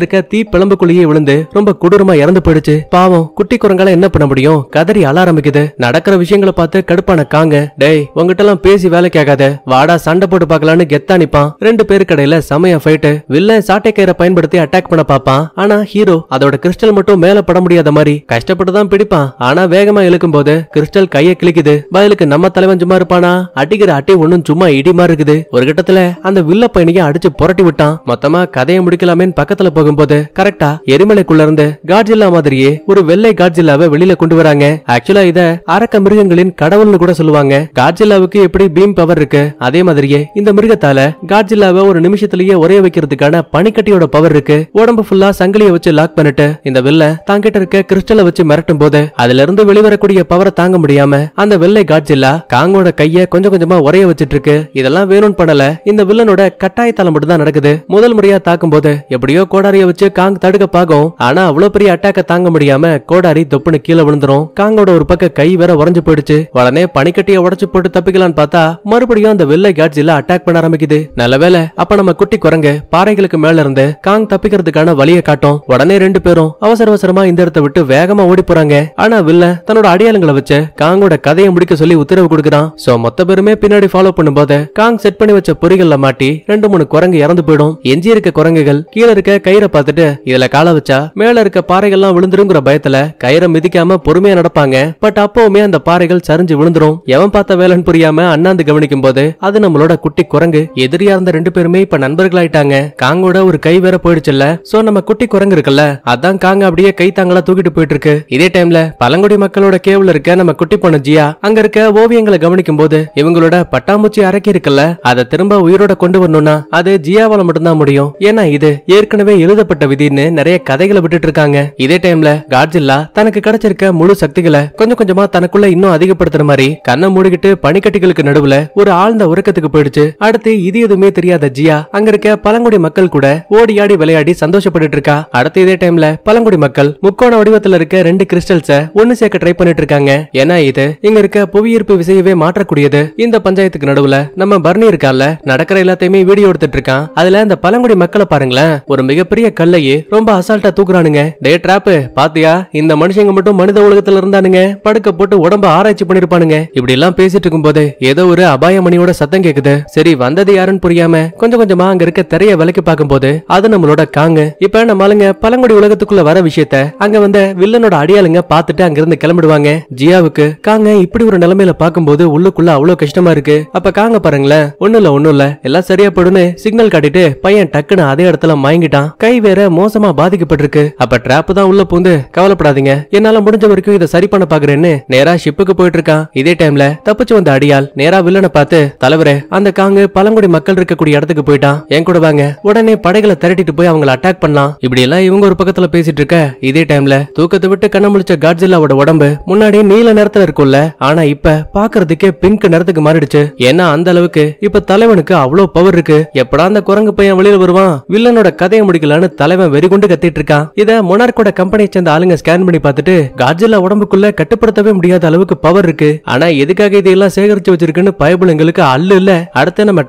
இருக்க தீ பிளம்புக்குள்ளேயே கீழே விழுந்து ரொம்ப கொடூரமா இறந்து போயிடுச்சு பாவம் குட்டி குரங்கால என்ன பண்ண முடியும் கதறி அல ஆரம்பிக்குது நடக்கிற விஷயங்களை பார்த்து கடுப்பான காங்க டேய் உங்ககிட்ட எல்லாம் பேசி வேலை கேட்காத வாடா சண்டை போட்டு பாக்கலான்னு கெத்தா நிப்பான் ரெண்டு பேரு கடையில சமய ஃபைட்டு வில்லன் சாட்டைக்கயிறை பயன்படுத்தி அட்டாக் பண்ண பாப்பான் ஆனா ஹீரோ அதோட கிறிஸ்டல் மட்டும் மேல பட முடியாத மாதிரி கஷ்டப்பட்டு தான் பிடிப்பான் ஆனா வேகமா இழுக்கும் போது கிறிஸ்டல் கையை கிளிக்குது பதிலுக்கு நம்ம தலைவன் சும்மா இருப்பானா அடிக்கிற அட்டி ஒண்ணும் சும்மா இடி மாதிரி இருக்குது ஒரு கட்டத்துல அந்த வில்ல பையனையும் அடிச்சு புரட்டி விட்டான் மொத்தமா கதையை முடிக்கலாமேன்னு பக்கத்துல போகும்போது கரெக்டா எரிமலைக்குள்ள இருந்து காட்ஜில்லா மாதிரியே ஒரு வெள்ளை காட்ஜில்லாவை வெளியில கொண்டு வராங்க ஆக்சுவலா இத அரக்க மிருகங்களின் கடவுள்னு கூட சொல்லுவாங்க காட்ஜில்லாவுக்கு எப்படி பீம் பவர் இருக்கு அதே மாதிரியே இந்த மிருகத்தால காட்ஜில்லாவை ஒரு நிமிஷத்திலேயே உரைய வைக்கிறதுக்கான பனிக்கட்டியோட பவர் இருக்கு உடம்பு ஃபுல்லா சங்கிலிய வச்சு லாக் பண்ணிட்டு இந்த வெள்ள தாங்கிட்ட இருக்க கிறிஸ்டலை வச்சு மிரட்டும் போது அதுல இருந்து வெளிவரக்கூடிய பவரை தாங்க முடியாம அந்த வெள்ளை காட்ஜில்லா காங்கோட கைய கொஞ்சம் கொஞ்சமா உரைய வச்சிட்டு இருக்கு இதெல்லாம் வேணும்னு பண்ணல இந்த வில்லனோட கட்டாயத்தால மட்டும் தான் நடக்குது முதல் முறையா தாக்கும் போது எப்படியோ கோடாரிய வச்சு காங் தடுக்க ஆகும் ஆனா அவ்வளவு பெரிய அட்டாக்க தாங்க முடியாம கோடாரி தொப்புன்னு கீழே விழுந்துரும் காங்கோட ஒரு பக்கம் கை வேற உறைஞ்சு போயிடுச்சு உடனே பனிக்கட்டிய உடச்சு போட்டு தப்பிக்கலாம்னு பார்த்தா மறுபடியும் அந்த வெள்ளை கேட்ஜில அட்டாக் பண்ண ஆரம்பிக்குது நல்ல வேலை அப்ப நம்ம குட்டி குரங்கு பாறைகளுக்கு மேல இருந்து காங் தப்பிக்கிறதுக்கான வழியை காட்டும் உடனே ரெண்டு பேரும் அவசர அவசரமா இந்த இடத்தை விட்டு வேகமா ஓடி போறாங்க ஆனா வில்ல தன்னோட அடையாளங்களை வச்சு காங்கோட கதையை முடிக்க சொல்லி உத்தரவு கொடுக்குறான் சோ மொத்த பேருமே பின்னாடி ஃபாலோ பண்ணும் போது காங் செட் பண்ணி வச்ச பொறிகள்ல மாட்டி ரெண்டு மூணு குரங்கு இறந்து போயிடும் எஞ்சி இருக்க குரங்குகள் கீழே இருக்க கயிறை பார்த்துட்டு இதுல கால கால வச்சா மேல இருக்க பாறைகள்லாம் விழுந்துருங்கிற பயத்துல கயிறை மிதிக்காம பொறுமையா நடப்பாங்க பட் அப்பவுமே அந்த பாறைகள் சரிஞ்சு விழுந்துரும் எவன் பார்த்த வேலைன்னு புரியாம அண்ணாந்து கவனிக்கும் போது அது நம்மளோட குட்டி குரங்கு எதிரியா இருந்த ரெண்டு பேருமே இப்ப நண்பர்களாயிட்டாங்க காங்கோட ஒரு கை வேற போயிடுச்சுல்ல சோ நம்ம குட்டி குரங்கு இருக்குல்ல அதான் காங்க அப்படியே கை தாங்களா தூக்கிட்டு போயிட்டு இருக்கு இதே டைம்ல பழங்குடி மக்களோட கேவல இருக்க நம்ம குட்டி பொண்ணு ஜியா அங்க இருக்க ஓவியங்களை கவனிக்கும் போது இவங்களோட பட்டாம்பூச்சி அரைக்கி இருக்குல்ல அதை திரும்ப உயிரோட கொண்டு வரணும்னா அது ஜியாவால மட்டும்தான் முடியும் ஏன்னா இது ஏற்கனவே எழுதப்பட்ட விதின்னு நிறைய கதைகளை விட்டுட்டு இருக்காங்க இதே டைம்ல காட்ஜில்லா தனக்கு கிடைச்சிருக்க முழு சக்திகளை கொஞ்சம் கொஞ்சமா தனக்குள்ள இன்னும் அதிகப்படுத்துற மாதிரி கண்ணை மூடிக்கிட்டு பனிக்கட்டிகளுக்கு நடுவுல ஒரு ஆழ்ந்த உறக்கத்துக்கு போயிடுச்சு அடுத்து இது எதுவுமே தெரியாத ஜியா அங்க இருக்க பழங்குடி மக்கள் கூட ஓடி ஆடி விளையாடி சந்தோஷப்பட்டு இருக்கா அடுத்து இதே டைம்ல பழங்குடி மக்கள் முக்கோண வடிவத்துல இருக்க ரெண்டு கிறிஸ்டல்ஸ ஒன்னு சேர்க்க ட்ரை பண்ணிட்டு இருக்காங்க ஏன்னா இது இங்க இருக்க புவியீர்ப்பு விசையவே மாற்றக்கூடியது இந்த பஞ்சாயத்துக்கு நடுவுல நம்ம பர்னி இருக்கால நடக்கிற எல்லாத்தையுமே வீடியோ எடுத்துட்டு இருக்கான் அதுல அந்த பழங்குடி மக்களை பாருங்களேன் ஒரு மிகப்பெரிய கல்லையே ரொம்ப அச அசால்ட்டா தூக்குறானுங்க டே டிராப் பாத்தியா இந்த மனுஷங்க மட்டும் மனித உலகத்துல இருந்தானுங்க படுக்க போட்டு உடம்ப ஆராய்ச்சி பண்ணிருப்பானுங்க இப்படி எல்லாம் பேசிட்டு இருக்கும் போது ஏதோ ஒரு அபாய மணியோட சத்தம் கேக்குது சரி வந்தது யாருன்னு புரியாம கொஞ்சம் கொஞ்சமா அங்க இருக்க திரைய விலக்கி பார்க்கும் போது அது நம்மளோட காங்க இப்ப நம்மளுங்க பழங்குடி உலகத்துக்குள்ள வர விஷயத்த அங்க வந்த வில்லனோட அடியாளுங்க பாத்துட்டு அங்க இருந்து கிளம்பிடுவாங்க ஜியாவுக்கு காங்க இப்படி ஒரு நிலைமையில பாக்கும்போது உள்ளுக்குள்ள அவ்வளவு கஷ்டமா இருக்கு அப்ப காங்க பாருங்களேன் ஒண்ணு இல்ல ஒண்ணு இல்ல எல்லாம் சரியா போடுன்னு சிக்னல் காட்டிட்டு பையன் டக்குன்னு அதே இடத்துல மயங்கிட்டான் கை வேற மோசமா பாதி பாதிக்கப்பட்டிருக்கு அப்ப டிராப் தான் உள்ள பூந்து கவலைப்படாதீங்க என்னால முடிஞ்ச வரைக்கும் இதை சரி பண்ண பாக்குறேன்னு நேரா ஷிப்புக்கு போயிட்டு இருக்கான் இதே டைம்ல தப்பிச்சு வந்த அடியால் நேரா வில்லனை பார்த்து தலைவர அந்த காங்க பழங்குடி மக்கள் இருக்கக்கூடிய இடத்துக்கு போயிட்டான் என் கூட வாங்க உடனே படைகளை திரட்டிட்டு போய் அவங்களை அட்டாக் பண்ணலாம் இப்படி எல்லாம் இவங்க ஒரு பக்கத்துல பேசிட்டு இருக்க இதே டைம்ல தூக்கத்தை விட்டு கண்ண முழிச்ச காட்ஜில்லாவோட உடம்பு முன்னாடி நீல நேரத்துல இருக்கும்ல ஆனா இப்ப பாக்குறதுக்கே பிங்க் நேரத்துக்கு மாறிடுச்சு ஏன்னா அந்த அளவுக்கு இப்ப தலைவனுக்கு அவ்வளவு பவர் இருக்கு எப்படா அந்த குரங்கு பையன் வெளியில வருவான் வில்லனோட கதையை முடிக்கலான்னு தலைவன் வெறி கொண்டு கத்திட்டு இருக்கான் இத மொனார்கோட கம்பெனியை சேர்ந்த ஆளுங்க ஸ்கேன் பண்ணி பார்த்துட்டு காட்ஜில்லா உடம்புக்குள்ள கட்டுப்படுத்தவே முடியாத அளவுக்கு பவர் இருக்கு ஆனா எதுக்காக இதையெல்லாம் சேகரிச்சு வச்சிருக்குன்னு பயபுலங்களுக்கு அல்லு இல்ல நம்ம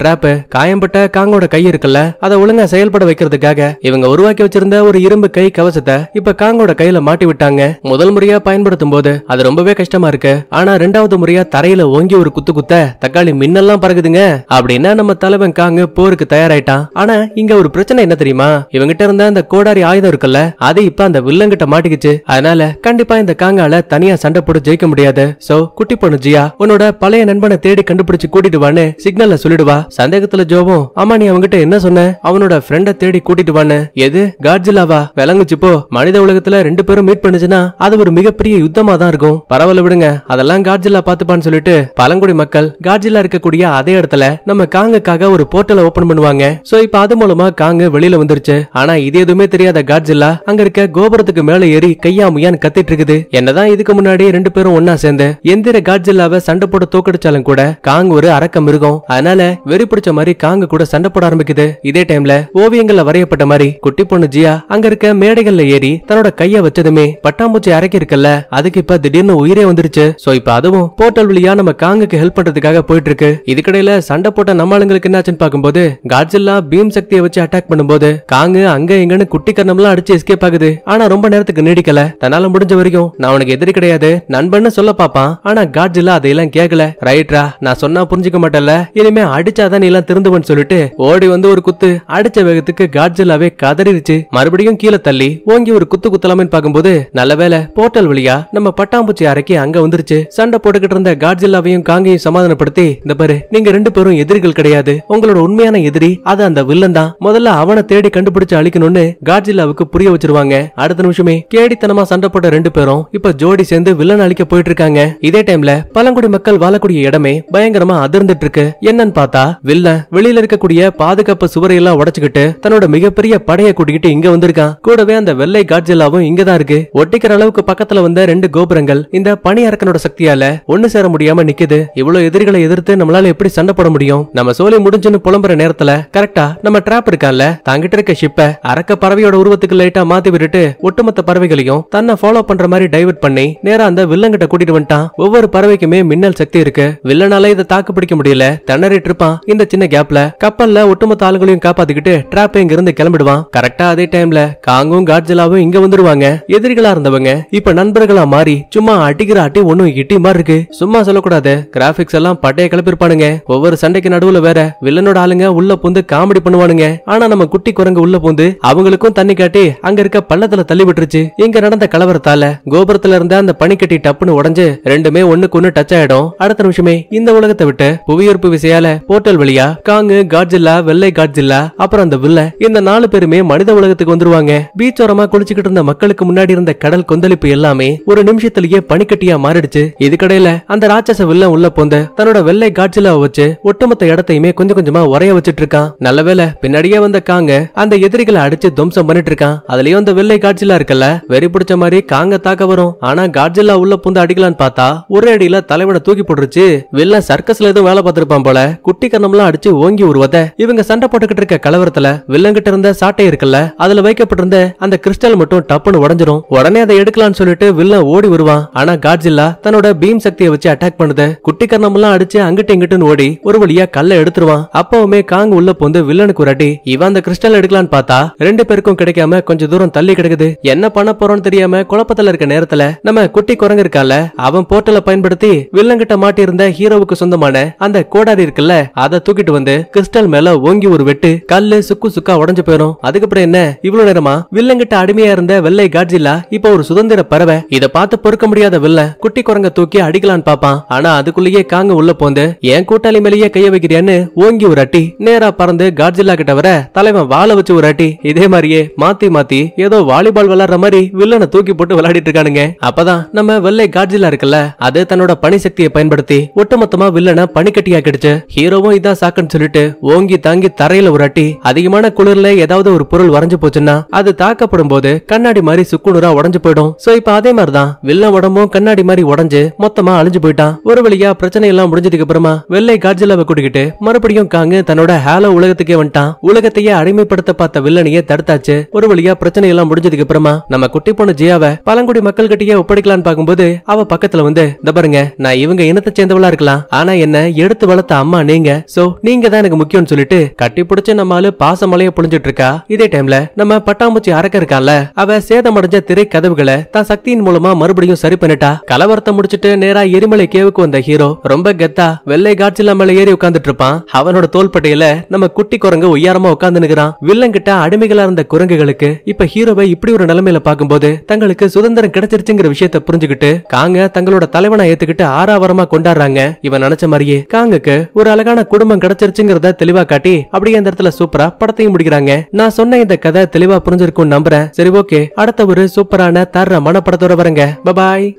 காயம்பட்ட காங்கோட கை இருக்குல்ல அதை ஒழுங்கா செயல்பட வைக்கிறதுக்காக இவங்க உருவாக்கி வச்சிருந்த ஒரு இரும்பு கை கவசத்தை இப்ப காங்கோட கையில மாட்டி விட்டாங்க முதல் முறையா பயன்படுத்தும் போது அது ரொம்பவே கஷ்டமா இருக்கு ஆனா ரெண்டாவது முறையா தரையில ஓங்கி ஒரு குத்து குத்த தக்காளி மின்னெல்லாம் பறகுதுங்க அப்படின்னா நம்ம தலைவன் காங்க போருக்கு தயாராயிட்டான் ஆனா இங்க ஒரு பிரச்சனை என்ன தெரியுமா இவங்கிட்ட இருந்த அந்த கோடாரி ஆயுத ஆயுதம் இருக்குல்ல அது இப்ப அந்த வில்லங்கிட்ட மாட்டிக்கிச்சு அதனால கண்டிப்பா இந்த காங்கால தனியா சண்டை போட்டு ஜெயிக்க முடியாது சோ குட்டி பொண்ணு ஜியா உன்னோட பழைய நண்பனை தேடி கண்டுபிடிச்சு கூட்டிட்டு சிக்னல்ல சொல்லிடுவா சந்தேகத்துல ஜோவும் ஆமா நீ அவங்கிட்ட என்ன சொன்ன அவனோட ஃப்ரெண்ட தேடி கூட்டிட்டு வான்னு எது காட்ஜிலாவா விளங்குச்சு போ மனித உலகத்துல ரெண்டு பேரும் மீட் பண்ணுச்சுன்னா அது ஒரு மிகப்பெரிய யுத்தமா தான் இருக்கும் பரவாயில்ல விடுங்க அதெல்லாம் காட்ஜில்லா பாத்துப்பான்னு சொல்லிட்டு பழங்குடி மக்கள் காட்ஜிலா இருக்கக்கூடிய அதே இடத்துல நம்ம காங்குக்காக ஒரு போர்ட்டலை ஓபன் பண்ணுவாங்க சோ இப்ப அது மூலமா காங்கு வெளியில வந்துருச்சு ஆனா இது எதுவுமே தெரியாத காட்ஜில்லா அங்க இருக்க கோபுரத்துக்கு மேல ஏறி கையா முயான்னு கத்திட்டு இருக்குது என்னதான் இதுக்கு முன்னாடி ரெண்டு பேரும் ஒன்னா சேர்ந்து எந்திர காட்ஜில்லாவை சண்டை போட தோக்கடிச்சாலும் கூட காங் ஒரு அரக்க மிருகம் அதனால வெறி பிடிச்ச மாதிரி காங்க கூட சண்டை போட ஆரம்பிக்குது இதே டைம்ல ஓவியங்கள்ல வரையப்பட்ட மாதிரி குட்டி பொண்ணு ஜியா அங்க இருக்க மேடைகள்ல ஏறி தன்னோட கைய வச்சதுமே பட்டாம்பூச்சி அரைக்க இருக்குல்ல அதுக்கு இப்ப திடீர்னு உயிரே வந்துருச்சு சோ இப்ப அதுவும் போர்ட்டல் வழியா நம்ம காங்குக்கு ஹெல்ப் பண்றதுக்காக போயிட்டு இருக்கு இதுக்கடையில சண்டை போட்ட நம்ம ஆளுங்களுக்கு என்னாச்சுன்னு பாக்கும்போது காட்ஜில்லா பீம் சக்தியை வச்சு அட்டாக் பண்ணும்போது காங்கு அங்க எங்கன்னு குட்டி கண்ணம்லாம் எல்லாம் அடிச்சு எஸ்கேப் ஆகுது ஆனா ரொம்ப நேரத்துக்கு நீடிக்கல தன்னால முடிஞ்ச வரைக்கும் நான் அவனுக்கு எதிரி கிடையாது நண்பன்னு சொல்ல பாப்பான் ஆனா காட்ஜில்லா அதையெல்லாம் கேட்கல ரைட்ரா நான் சொன்னா புரிஞ்சுக்க மாட்டேன்ல இனிமே அடிச்சாதான் நீ எல்லாம் திருந்துவன் சொல்லிட்டு ஓடி வந்து ஒரு குத்து அடிச்ச வேகத்துக்கு காட்ஜில்லாவே கதறிடுச்சு மறுபடியும் கீழே தள்ளி ஓங்கி ஒரு குத்து குத்தலாமே பாக்கும்போது நல்ல வேலை போர்ட்டல் வழியா நம்ம பட்டாம்பூச்சி அரைக்கி அங்க வந்துருச்சு சண்டை போட்டுக்கிட்டு இருந்த காட்ஜில்லாவையும் காங்கையும் சமாதானப்படுத்தி இந்த பாரு நீங்க ரெண்டு பேரும் எதிரிகள் கிடையாது உங்களோட உண்மையான எதிரி அது அந்த வில்லன் தான் முதல்ல அவனை தேடி கண்டுபிடிச்சு அழிக்கணும்னு காட்ஜில்லாவுக்கு அளவுக்கு புரிய வச்சிருவாங்க அடுத்த நிமிஷமே கேடித்தனமா சண்டை போட்ட ரெண்டு பேரும் இப்ப ஜோடி சேர்ந்து வில்லன் அழிக்க போயிட்டு இருக்காங்க இதே டைம்ல பழங்குடி மக்கள் வாழக்கூடிய இடமே பயங்கரமா அதிர்ந்துட்டு இருக்கு என்னன்னு பார்த்தா வில்லன் வெளியில இருக்கக்கூடிய பாதுகாப்பு சுவரை எல்லாம் உடைச்சுக்கிட்டு தன்னோட மிகப்பெரிய படைய கூட்டிக்கிட்டு இங்க வந்திருக்கான் கூடவே அந்த வெள்ளை காட்ஜெல்லாவும் இங்கதான் இருக்கு ஒட்டிக்கிற அளவுக்கு பக்கத்துல வந்த ரெண்டு கோபுரங்கள் இந்த பனி அரக்கனோட சக்தியால ஒண்ணு சேர முடியாம நிக்குது இவ்வளவு எதிரிகளை எதிர்த்து நம்மளால எப்படி சண்டை போட முடியும் நம்ம சோலி முடிஞ்சுன்னு புலம்புற நேரத்துல கரெக்டா நம்ம டிராப் இருக்கான்ல தாங்கிட்டு இருக்க ஷிப்ப அரக்க பறவையோட உருவத்தை கிராமத்துக்கு லைட்டா மாத்தி விட்டுட்டு ஒட்டுமொத்த பறவைகளையும் தன்னை ஃபாலோ பண்ற மாதிரி டைவர்ட் பண்ணி நேரா அந்த வில்லங்கிட்ட கூட்டிட்டு வந்துட்டான் ஒவ்வொரு பறவைக்குமே மின்னல் சக்தி இருக்கு வில்லனால இதை தாக்கு பிடிக்க முடியல திணறிட்டு இருப்பான் இந்த சின்ன கேப்ல கப்பல்ல ஒட்டுமொத்த ஆளுகளையும் காப்பாத்திக்கிட்டு டிராப் இங்க இருந்து கிளம்பிடுவான் கரெக்டா அதே டைம்ல காங்கும் காட்ஜிலாவும் இங்க வந்துருவாங்க எதிரிகளா இருந்தவங்க இப்ப நண்பர்களா மாறி சும்மா அடிக்கிற அட்டி ஒண்ணும் இட்டி மாதிரி இருக்கு சும்மா சொல்லக்கூடாது கிராபிக்ஸ் எல்லாம் பட்டைய கிளப்பிருப்பானுங்க ஒவ்வொரு சண்டைக்கு நடுவுல வேற வில்லனோட ஆளுங்க உள்ள பூந்து காமெடி பண்ணுவானுங்க ஆனா நம்ம குட்டி குரங்கு உள்ள பூந்து அவங்களுக்கும் தண்ணி கேட்டு பனிக்கட்டி அங்க இருக்க பள்ளத்துல தள்ளி விட்டுருச்சு இங்க நடந்த கலவரத்தால கோபுரத்துல இருந்த அந்த பனிக்கட்டி டப்புன்னு உடஞ்சு ரெண்டுமே ஒண்ணுக்கு ஒண்ணு டச் ஆயிடும் அடுத்த நிமிஷமே இந்த உலகத்தை விட்டு புவியீர்ப்பு விசையால போர்ட்டல் வழியா காங்கு காட்ஜில்லா வெள்ளை காட்ஜில்லா அப்புறம் அந்த வில்ல இந்த நாலு பேருமே மனித உலகத்துக்கு வந்துருவாங்க பீச்சோரமா குளிச்சுக்கிட்டு இருந்த மக்களுக்கு முன்னாடி இருந்த கடல் கொந்தளிப்பு எல்லாமே ஒரு நிமிஷத்திலேயே பனிக்கட்டியா மாறிடுச்சு இதுக்கடையில அந்த ராட்சச வில்ல உள்ள போந்து தன்னோட வெள்ளை காட்சிலாவை வச்சு ஒட்டுமொத்த இடத்தையுமே கொஞ்சம் கொஞ்சமா உரைய வச்சிட்டு இருக்கான் நல்லவேளை பின்னாடியே வந்த காங்க அந்த எதிரிகளை அடிச்சு துவம்சம் பண்ணிட்டு இருக்கான் அதுலயும் அந்த வெள்ளை காட்சிலா வெறி பிடிச்ச மாதிரி காங்க தாக்க வரும் ஆனா காட்ஜில்லா உள்ள புந்து அடிக்கலான்னு பார்த்தா அடியில தூக்கி போட்டுருச்சு வெள்ள சர்க்கஸ்ல எதுவும் வேலை பார்த்திருப்பான் போல குட்டி கண்ணம்லாம் அடிச்சு ஓங்கி உருவத இவங்க சண்டை போட்டுக்கிட்டு இருக்க கலவரத்துல வில்லங்கிட்ட இருந்த சாட்டை இருக்குல்ல அதுல வைக்கப்பட்டிருந்த அந்த கிறிஸ்டல் மட்டும் டப்புன்னு உடஞ்சிரும் உடனே அதை எடுக்கலாம்னு சொல்லிட்டு வில்ல ஓடி வருவான் ஆனா காட்ஜில்லா தன்னோட பீம் சக்தியை வச்சு அட்டாக் பண்ணுது குட்டி கண்ணம்லாம் அடிச்சு அங்கிட்டு இங்கிட்டுன்னு ஓடி ஒரு வழியா கல்ல எடுத்துருவான் அப்பவுமே காங் உள்ள போந்து வில்லனுக்கு ஒரு இவன் அந்த கிறிஸ்டல் எடுக்கலான்னு பார்த்தா ரெண்டு பேருக்கும் கிடைக்க கிடைக்காம கொஞ்சம் தூரம் தள்ளி கிடக்குது என்ன பண்ண போறோம்னு தெரியாம குழப்பத்துல இருக்க நேரத்துல நம்ம குட்டி குரங்கு இருக்கால அவன் போர்ட்டலை பயன்படுத்தி வில்லங்கிட்ட இருந்த ஹீரோவுக்கு சொந்தமான அந்த கோடாரி இருக்குல்ல அத தூக்கிட்டு வந்து கிறிஸ்டல் மேல ஓங்கி ஒரு வெட்டு கல்லு சுக்கு சுக்கா உடஞ்சு போயிரும் அதுக்கப்புறம் என்ன இவ்வளவு நேரமா வில்லங்கிட்ட அடிமையா இருந்த வெள்ளை காட்ஜில்லா இப்ப ஒரு சுதந்திர பறவை இத பார்த்து பொறுக்க முடியாத வில்ல குட்டி குரங்க தூக்கி அடிக்கலான்னு பாப்பான் ஆனா அதுக்குள்ளேயே காங்க உள்ள போந்து என் கூட்டாளி மேலேயே கைய வைக்கிறியான்னு ஓங்கி ஒரு அட்டி நேரா பறந்து காட்ஜில்லா கிட்ட வர தலைவன் வாழ வச்சு ஒரு அட்டி இதே மாதிரியே மாத்தி மாத்தி ஏதோ வாலிபால் விளாடுற மாதிரி வில்லனை தூக்கி போட்டு விளையாடிட்டு இருக்கானுங்க அப்பதான் நம்ம வெள்ளை காட்ஜிலா இருக்குல்ல அது தன்னோட பனி சக்தியை பயன்படுத்தி ஒட்டுமொத்தமா வில்லனை பனிக்கட்டியாக்கிடுச்சு ஹீரோவும் இதான் சாக்குன்னு சொல்லிட்டு ஓங்கி தாங்கி தரையில உராட்டி அதிகமான குளிர்ல ஏதாவது ஒரு பொருள் வரைஞ்சு போச்சுன்னா அது தாக்கப்படும் போது கண்ணாடி மாதிரி சுக்குனூரா உடஞ்சு போயிடும் சோ இப்ப அதே மாதிரிதான் வெள்ள உடம்பும் கண்ணாடி மாதிரி உடஞ்சு மொத்தமா அழிஞ்சு போயிட்டான் ஒரு வழியா பிரச்சனை எல்லாம் முடிஞ்சதுக்கு அப்புறமா வெள்ளை காட்ஜிலாவை கூட்டிக்கிட்டு மறுபடியும் காங்கு தன்னோட ஹேலோ உலகத்துக்கே வந்துட்டான் உலகத்தையே அடிமைப்படுத்த பார்த்த வில்லனையே தடுத்தாச்சு ஒரு ஒரு வழியா பிரச்சனை எல்லாம் முடிஞ்சதுக்கு அப்புறமா நம்ம குட்டி போன ஜியாவை பழங்குடி மக்கள் கிட்டயே ஒப்படைக்கலான்னு பாக்கும்போது அவ பக்கத்துல வந்து இந்த பாருங்க நான் இவங்க இனத்தை சேர்ந்தவளா இருக்கலாம் ஆனா என்ன எடுத்து வளர்த்த அம்மா நீங்க சோ நீங்க தான் எனக்கு முக்கியம்னு சொல்லிட்டு கட்டி பிடிச்ச நம்ம ஆளு பாசமலைய புழிஞ்சிட்டு இருக்கா இதே டைம்ல நம்ம பட்டாம்பூச்சி அரக்க இருக்கால அவ சேதமடைஞ்ச திரை கதவுகளை தான் சக்தியின் மூலமா மறுபடியும் சரி பண்ணிட்டா கலவரத்தை முடிச்சிட்டு நேரா எரிமலை கேவுக்கு வந்த ஹீரோ ரொம்ப கெத்தா வெள்ளை காட்சி இல்லாமல ஏறி உட்கார்ந்துட்டு இருப்பான் அவனோட தோள்பட்டையில நம்ம குட்டி குரங்கு உயரமா உட்கார்ந்து நிக்கிறான் வில்லங்கிட்ட அடிமைகளா இருந்த குரங்குகளுக்கு இருக்கு இப்ப ஹீரோவை இப்படி ஒரு நிலைமையில பாக்கும்போது தங்களுக்கு சுதந்திரம் கிடைச்சிருச்சுங்கிற விஷயத்த புரிஞ்சுக்கிட்டு காங்க தங்களோட தலைவனை ஏத்துக்கிட்டு ஆறாவரமா கொண்டாடுறாங்க இவன் நினைச்ச மாதிரியே காங்குக்கு ஒரு அழகான குடும்பம் கிடைச்சிருச்சுங்கிறத தெளிவா காட்டி அப்படியே அந்த இடத்துல சூப்பரா படத்தையும் முடிக்கிறாங்க நான் சொன்ன இந்த கதை தெளிவா புரிஞ்சிருக்கும் நம்புறேன் சரி ஓகே அடுத்த ஒரு சூப்பரான தர மனப்படத்தோட வரங்க பபாய்